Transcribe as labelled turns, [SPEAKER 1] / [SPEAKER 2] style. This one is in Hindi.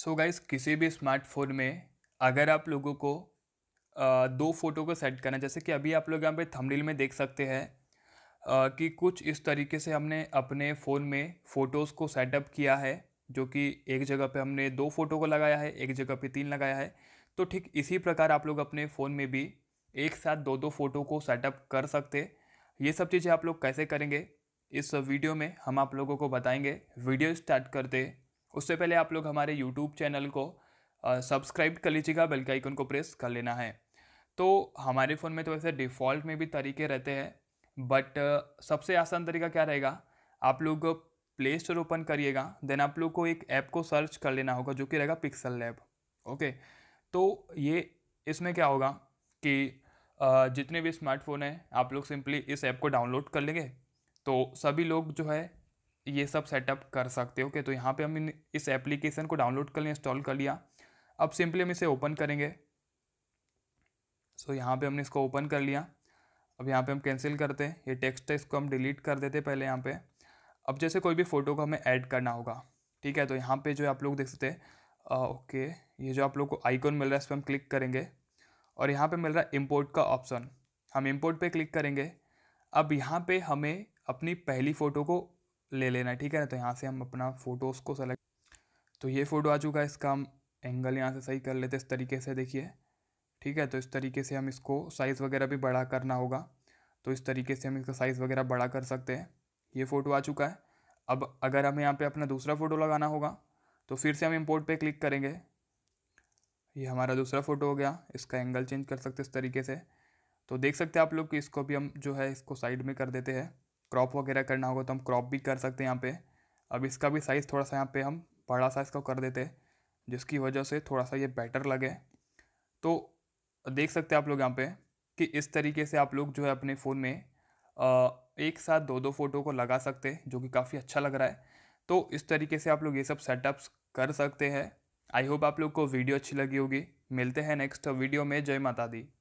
[SPEAKER 1] सो so गाइस किसी भी स्मार्टफोन में अगर आप लोगों को आ, दो फ़ोटो को सेट करना जैसे कि अभी आप लोग यहाँ पे थंबनेल में देख सकते हैं कि कुछ इस तरीके से हमने अपने फ़ोन में फ़ोटोज़ को सेटअप किया है जो कि एक जगह पे हमने दो फ़ोटो को लगाया है एक जगह पे तीन लगाया है तो ठीक इसी प्रकार आप लोग अपने फ़ोन में भी एक साथ दो दो फ़ोटो को सेटअप कर सकते ये सब चीज़ें आप लोग कैसे करेंगे इस वीडियो में हम आप लोगों को बताएंगे वीडियो स्टार्ट करते उससे पहले आप लोग हमारे यूट्यूब चैनल को सब्सक्राइब कर लीजिएगा बेल के आइकन को प्रेस कर लेना है तो हमारे फ़ोन में तो वैसे डिफ़ॉल्ट में भी तरीके रहते हैं बट सबसे आसान तरीका क्या रहेगा आप लोग प्ले स्टोर ओपन करिएगा देन आप लोग को एक ऐप को सर्च कर लेना होगा जो कि रहेगा पिक्सल लैब ओके तो ये इसमें क्या होगा कि जितने भी स्मार्टफोन हैं आप लोग सिंपली इस ऐप को डाउनलोड कर लेंगे तो सभी लोग जो है ये सब सेटअप कर सकते हो okay, तो यहाँ पे हम इस एप्लीकेशन को डाउनलोड कर लिया इंस्टॉल कर लिया अब सिंपली हम इसे ओपन करेंगे सो यहाँ पे हमने इसको ओपन कर लिया अब यहाँ पे हम कैंसिल करते हैं ये टेक्स्ट है इसको हम डिलीट कर देते पहले यहाँ पे अब जैसे कोई भी फ़ोटो को हमें ऐड करना होगा ठीक है तो यहाँ पर जो आप लोग देख सकते हैं ओके ये जो आप लोग को आइकॉन मिल रहा है इस पर हम क्लिक करेंगे और यहाँ पर मिल रहा है इम्पोर्ट का ऑप्शन हम इम्पोर्ट पर क्लिक करेंगे अब यहाँ पर हमें अपनी पहली फ़ोटो को ले लेना है ठीक है ना तो यहाँ से हम अपना फ़ोटोज़ को सेलेक्ट तो ये फ़ोटो आ चुका है इसका हम एंगल यहाँ से सही कर लेते इस तरीके से देखिए ठीक है तो इस तरीके से हम इसको साइज़ वगैरह भी बड़ा करना होगा तो इस तरीके से हम इसका साइज़ वगैरह बड़ा कर सकते हैं ये फ़ोटो आ चुका है अब अगर हमें यहाँ पे अपना दूसरा फ़ोटो लगाना होगा तो फिर से हम इम्पोर्ट पे क्लिक करेंगे ये हमारा दूसरा फ़ोटो हो गया इसका एंगल चेंज कर सकते इस तरीके से तो देख सकते हैं आप लोग कि इसको भी हम जो है इसको साइड में कर देते हैं क्रॉप वगैरह करना होगा तो हम क्रॉप भी कर सकते हैं यहाँ पे अब इसका भी साइज़ थोड़ा सा यहाँ पे हम बड़ा साइज़ का कर देते जिसकी वजह से थोड़ा सा ये बेटर लगे तो देख सकते हैं आप लोग यहाँ पे कि इस तरीके से आप लोग जो है अपने फ़ोन में एक साथ दो दो फ़ोटो को लगा सकते जो कि काफ़ी अच्छा लग रहा है तो इस तरीके से आप लोग ये सब सेटअप्स कर सकते हैं आई होप आप लोग को वीडियो अच्छी लगी होगी मिलते हैं नेक्स्ट वीडियो में जय माता दी